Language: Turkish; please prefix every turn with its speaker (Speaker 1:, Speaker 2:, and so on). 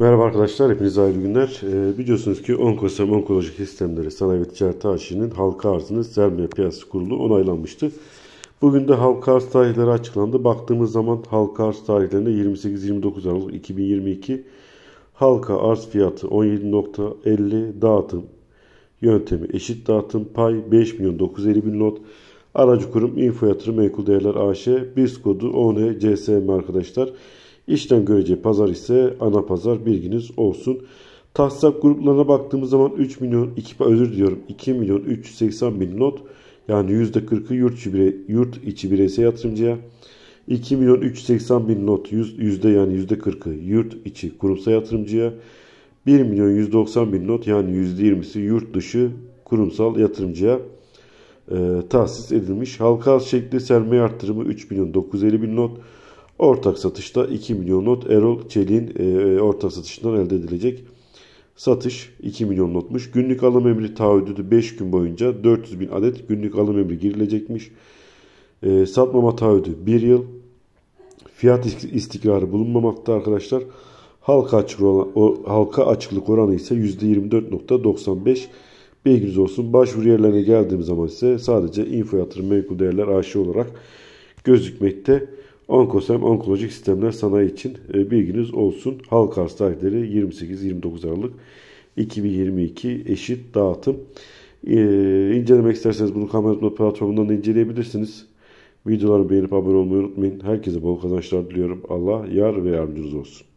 Speaker 1: Merhaba arkadaşlar, hepinize hayırlı günler. Ee, biliyorsunuz ki Onkosem Onkolojik Sistemleri Sanayi ve Ticaret Tahşi'nin halka arzını sermaye piyasası kurulu onaylanmıştı. Bugün de halka arz tarihleri açıklandı. Baktığımız zaman halka arz tarihlerinde 28-29 Aralık 2022 halka arz fiyatı 17.50 dağıtım yöntemi eşit dağıtım pay 5 milyon 950 bin lot aracı kurum info yatırım menkul değerler AŞ biz kodu ONE CSM arkadaşlar. İşlem göreceği pazar ise ana pazar bilginiz olsun. Tahsap gruplarına baktığımız zaman 3 milyon 2 özür diliyorum 2 milyon 380 bin not yani %40'ı yurt içi, bire, yurt içi bireysel yatırımcıya 2 milyon 380 bin not yüzde yani %40'ı yurt içi kurumsal yatırımcıya 1 milyon 190 bin not yani %20'si yurt dışı kurumsal yatırımcıya e, tahsis edilmiş. Halka az şekli sermaye artırımı 3 milyon 950 bin not Ortak satışta 2 milyon not Erol Çelik'in e, e, ortak satışından elde edilecek. Satış 2 milyon notmuş. Günlük alım emri taahhüdü 5 gün boyunca 400 bin adet günlük alım emri girilecekmiş. E, satmama taahhüdü 1 yıl. Fiyat istikrarı bulunmamakta arkadaşlar. Halka, açık olan, o, halka açıklık oranı ise %24.95. Bilginiz olsun. Başvuru yerlerine geldiğim zaman ise sadece info yatırım menkul değerler aşı olarak gözükmekte. Onkosem Onkolojik Sistemler Sanayi için e, bilginiz olsun. Halk arz tarihleri 28-29 Aralık 2022 eşit dağıtım. E, incelemek isterseniz bunu kamera platformundan da inceleyebilirsiniz. Videoları beğenip abone olmayı unutmayın. Herkese bol kazançlar diliyorum. Allah yar ve yardımcınız olsun.